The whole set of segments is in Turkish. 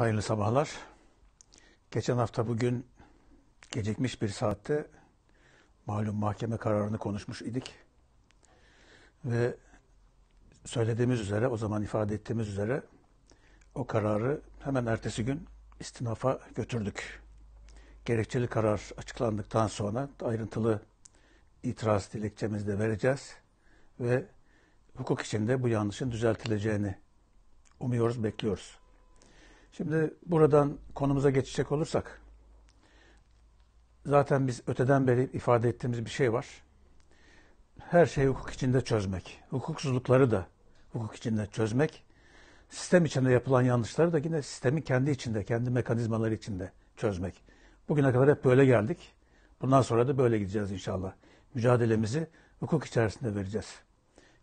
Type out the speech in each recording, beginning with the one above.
Hayırlı sabahlar. Geçen hafta bugün gecikmiş bir saatte malum mahkeme kararını konuşmuş idik. Ve söylediğimiz üzere, o zaman ifade ettiğimiz üzere o kararı hemen ertesi gün istinafa götürdük. Gerekçeli karar açıklandıktan sonra ayrıntılı itiraz dilekçemizi de vereceğiz ve hukuk içinde bu yanlışın düzeltileceğini umuyoruz, bekliyoruz. Şimdi buradan konumuza geçecek olursak, zaten biz öteden beri ifade ettiğimiz bir şey var. Her şeyi hukuk içinde çözmek, hukuksuzlukları da hukuk içinde çözmek, sistem içinde yapılan yanlışları da yine sistemin kendi içinde, kendi mekanizmaları içinde çözmek. Bugüne kadar hep böyle geldik. Bundan sonra da böyle gideceğiz inşallah. Mücadelemizi hukuk içerisinde vereceğiz.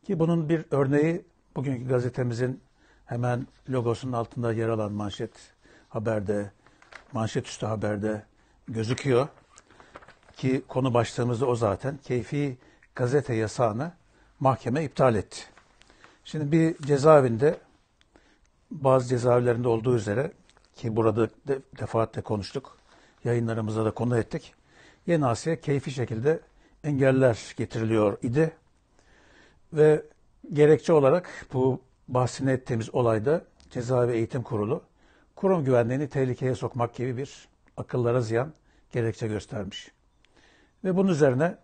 Ki bunun bir örneği bugünkü gazetemizin hemen logosunun altında yer alan manşet haberde, manşet üstü haberde gözüküyor. Ki konu başlığımız o zaten. Keyfi gazete yasağını mahkeme iptal etti. Şimdi bir cezaevinde bazı cezaevlerinde olduğu üzere ki burada defaatle konuştuk, yayınlarımızda da konu ettik. Yeni Asya keyfi şekilde engeller getiriliyor idi. Ve gerekçe olarak bu bahsini ettiğimiz olayda Ceza ve Eğitim Kurulu kurum güvenliğini tehlikeye sokmak gibi bir akıllara ziyan gerekçe göstermiş. Ve bunun üzerine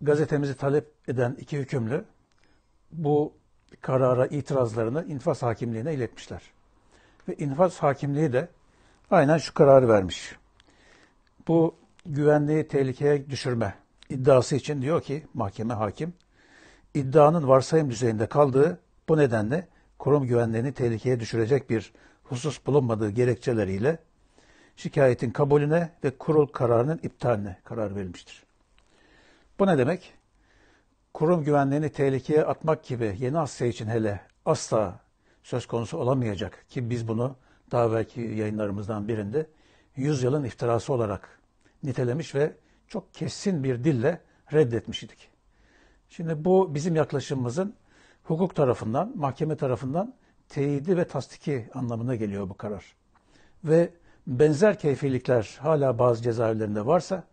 gazetemizi talep eden iki hükümlü bu karara itirazlarını infaz hakimliğine iletmişler. Ve infaz hakimliği de aynen şu kararı vermiş. Bu güvenliği tehlikeye düşürme iddiası için diyor ki mahkeme hakim iddianın varsayım düzeyinde kaldığı bu nedenle kurum güvenliğini tehlikeye düşürecek bir husus bulunmadığı gerekçeleriyle şikayetin kabulüne ve kurul kararının iptaline karar verilmiştir. Bu ne demek? Kurum güvenliğini tehlikeye atmak gibi Yeni Asya için hele asla söz konusu olamayacak ki biz bunu daha belki yayınlarımızdan birinde yüzyılın iftirası olarak nitelemiş ve çok kesin bir dille reddetmiştik. Şimdi bu bizim yaklaşımımızın hukuk tarafından, mahkeme tarafından teyidi ve tasdiki anlamına geliyor bu karar. Ve benzer keyfilikler hala bazı cezaevlerinde varsa,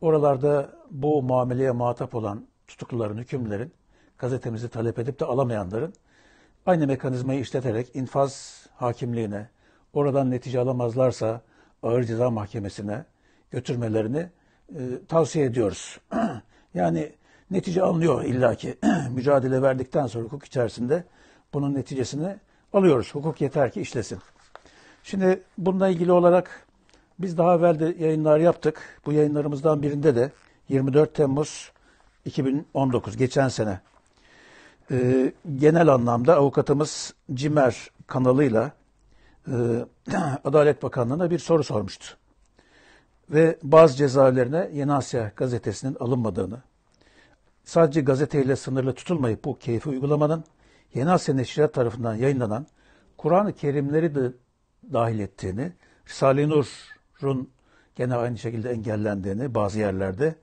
oralarda bu muameleye muhatap olan tutukluların, hükümlerin, gazetemizi talep edip de alamayanların aynı mekanizmayı işleterek infaz hakimliğine, oradan netice alamazlarsa ağır ceza mahkemesine götürmelerini e, tavsiye ediyoruz. yani netice alınıyor illaki. Mücadele verdikten sonra hukuk içerisinde bunun neticesini alıyoruz. Hukuk yeter ki işlesin. Şimdi bununla ilgili olarak biz daha evvel de yayınlar yaptık. Bu yayınlarımızdan birinde de 24 Temmuz 2019 geçen sene e, genel anlamda avukatımız Cimer kanalıyla e, Adalet Bakanlığı'na bir soru sormuştu. Ve bazı cezaevlerine Yeni Asya gazetesinin alınmadığını, sadece gazeteyle sınırlı tutulmayıp bu keyfi uygulamanın Yeni Asya Neşriyat tarafından yayınlanan Kur'an-ı Kerimleri de dahil ettiğini, Risale-i Nur'un gene aynı şekilde engellendiğini bazı yerlerde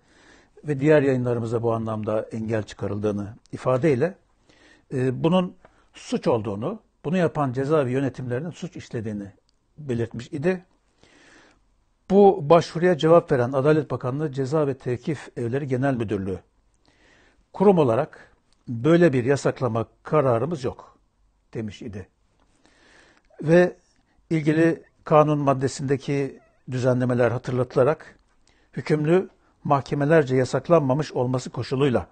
ve diğer yayınlarımıza bu anlamda engel çıkarıldığını ifadeyle e, bunun suç olduğunu, bunu yapan cezaevi yönetimlerinin suç işlediğini belirtmiş idi. Bu başvuruya cevap veren Adalet Bakanlığı Ceza ve Tevkif Evleri Genel Müdürlüğü Kurum olarak böyle bir yasaklama kararımız yok demiş idi. Ve ilgili kanun maddesindeki düzenlemeler hatırlatılarak hükümlü mahkemelerce yasaklanmamış olması koşuluyla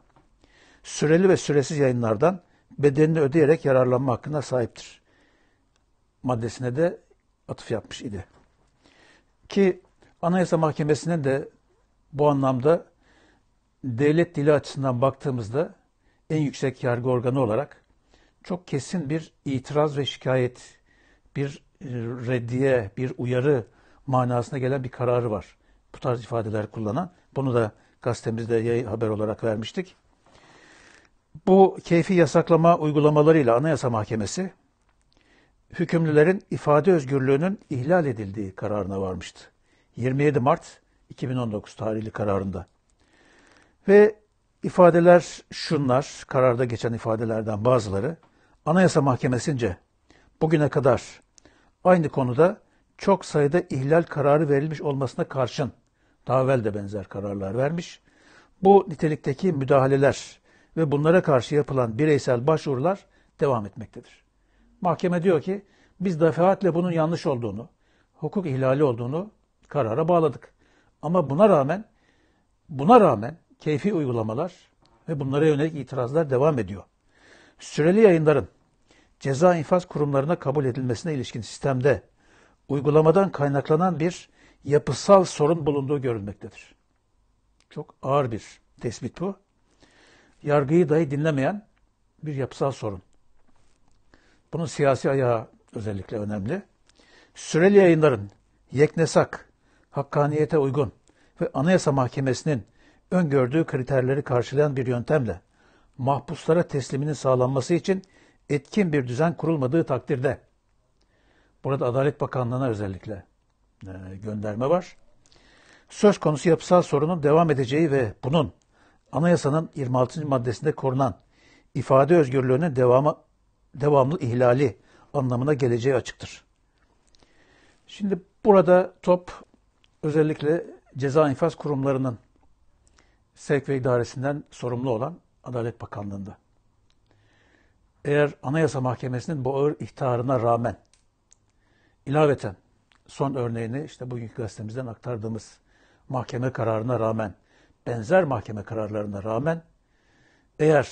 süreli ve süresiz yayınlardan bedelini ödeyerek yararlanma hakkına sahiptir. Maddesine de atıf yapmış idi. Ki Anayasa Mahkemesi'nin de bu anlamda devlet dili açısından baktığımızda en yüksek yargı organı olarak çok kesin bir itiraz ve şikayet, bir e, reddiye, bir uyarı manasına gelen bir kararı var. Bu tarz ifadeler kullanan. Bunu da gazetemizde haber olarak vermiştik. Bu keyfi yasaklama uygulamalarıyla Anayasa Mahkemesi hükümlülerin ifade özgürlüğünün ihlal edildiği kararına varmıştı. 27 Mart 2019 tarihli kararında. Ve ifadeler şunlar, kararda geçen ifadelerden bazıları. Anayasa Mahkemesi'nce bugüne kadar aynı konuda çok sayıda ihlal kararı verilmiş olmasına karşın daha evvel de benzer kararlar vermiş. Bu nitelikteki müdahaleler ve bunlara karşı yapılan bireysel başvurular devam etmektedir. Mahkeme diyor ki biz defaatle bunun yanlış olduğunu, hukuk ihlali olduğunu karara bağladık. Ama buna rağmen buna rağmen keyfi uygulamalar ve bunlara yönelik itirazlar devam ediyor. Süreli yayınların ceza infaz kurumlarına kabul edilmesine ilişkin sistemde uygulamadan kaynaklanan bir yapısal sorun bulunduğu görülmektedir. Çok ağır bir tespit bu. Yargıyı dahi dinlemeyen bir yapısal sorun. Bunun siyasi ayağı özellikle önemli. Süreli yayınların yeknesak, hakkaniyete uygun ve Anayasa Mahkemesi'nin öngördüğü kriterleri karşılayan bir yöntemle mahpuslara tesliminin sağlanması için etkin bir düzen kurulmadığı takdirde, burada Adalet Bakanlığı'na özellikle e, gönderme var, söz konusu yapısal sorunun devam edeceği ve bunun anayasanın 26. maddesinde korunan ifade özgürlüğünün devamı, devamlı ihlali anlamına geleceği açıktır. Şimdi burada top özellikle ceza infaz kurumlarının sevk ve idaresinden sorumlu olan Adalet Bakanlığı'nda. Eğer Anayasa Mahkemesi'nin bu ağır ihtarına rağmen ilaveten son örneğini işte bugünkü gazetemizden aktardığımız mahkeme kararına rağmen, benzer mahkeme kararlarına rağmen eğer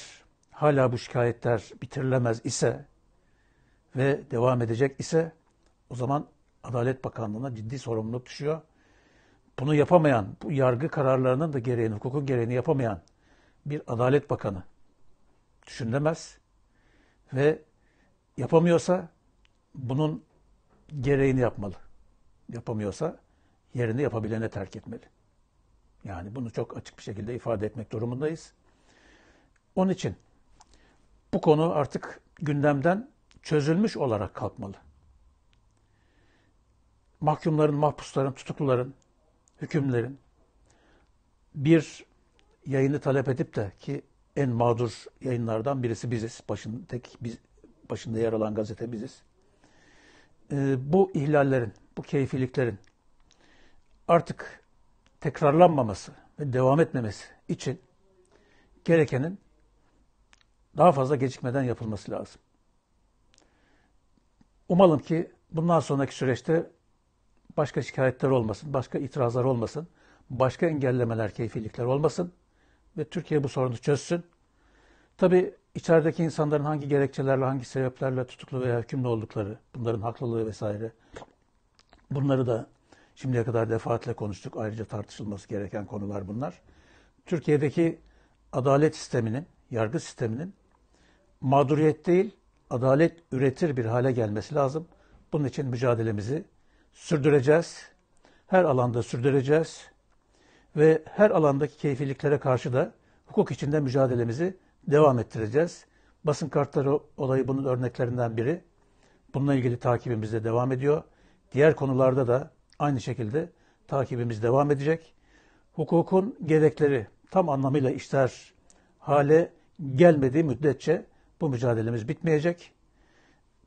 hala bu şikayetler bitirilemez ise ve devam edecek ise o zaman Adalet Bakanlığı'na ciddi sorumluluk düşüyor bunu yapamayan, bu yargı kararlarının da gereğini, hukukun gereğini yapamayan bir adalet bakanı düşünülemez. Ve yapamıyorsa bunun gereğini yapmalı. Yapamıyorsa yerini yapabilene terk etmeli. Yani bunu çok açık bir şekilde ifade etmek durumundayız. Onun için bu konu artık gündemden çözülmüş olarak kalkmalı. Mahkumların, mahpusların, tutukluların hükümlerin bir yayını talep edip de ki en mağdur yayınlardan birisi biziz. Başın, tek biz, başında yer alan gazete biziz. Ee, bu ihlallerin, bu keyfiliklerin artık tekrarlanmaması ve devam etmemesi için gerekenin daha fazla gecikmeden yapılması lazım. Umalım ki bundan sonraki süreçte Başka şikayetler olmasın, başka itirazlar olmasın, başka engellemeler, keyfilikler olmasın ve Türkiye bu sorunu çözsün. Tabi içerideki insanların hangi gerekçelerle, hangi sebeplerle tutuklu veya hükümlü oldukları, bunların haklılığı vesaire bunları da şimdiye kadar defaatle konuştuk. Ayrıca tartışılması gereken konular bunlar. Türkiye'deki adalet sisteminin, yargı sisteminin mağduriyet değil, adalet üretir bir hale gelmesi lazım. Bunun için mücadelemizi sürdüreceğiz. Her alanda sürdüreceğiz. Ve her alandaki keyfiliklere karşı da hukuk içinde mücadelemizi devam ettireceğiz. Basın kartları olayı bunun örneklerinden biri. Bununla ilgili takibimiz de devam ediyor. Diğer konularda da aynı şekilde takibimiz devam edecek. Hukukun gerekleri tam anlamıyla işler hale gelmediği müddetçe bu mücadelemiz bitmeyecek.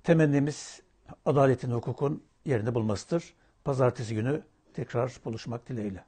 Temennimiz adaletin, hukukun yerinde bulmasıdır. Pazartesi günü tekrar buluşmak dileğiyle.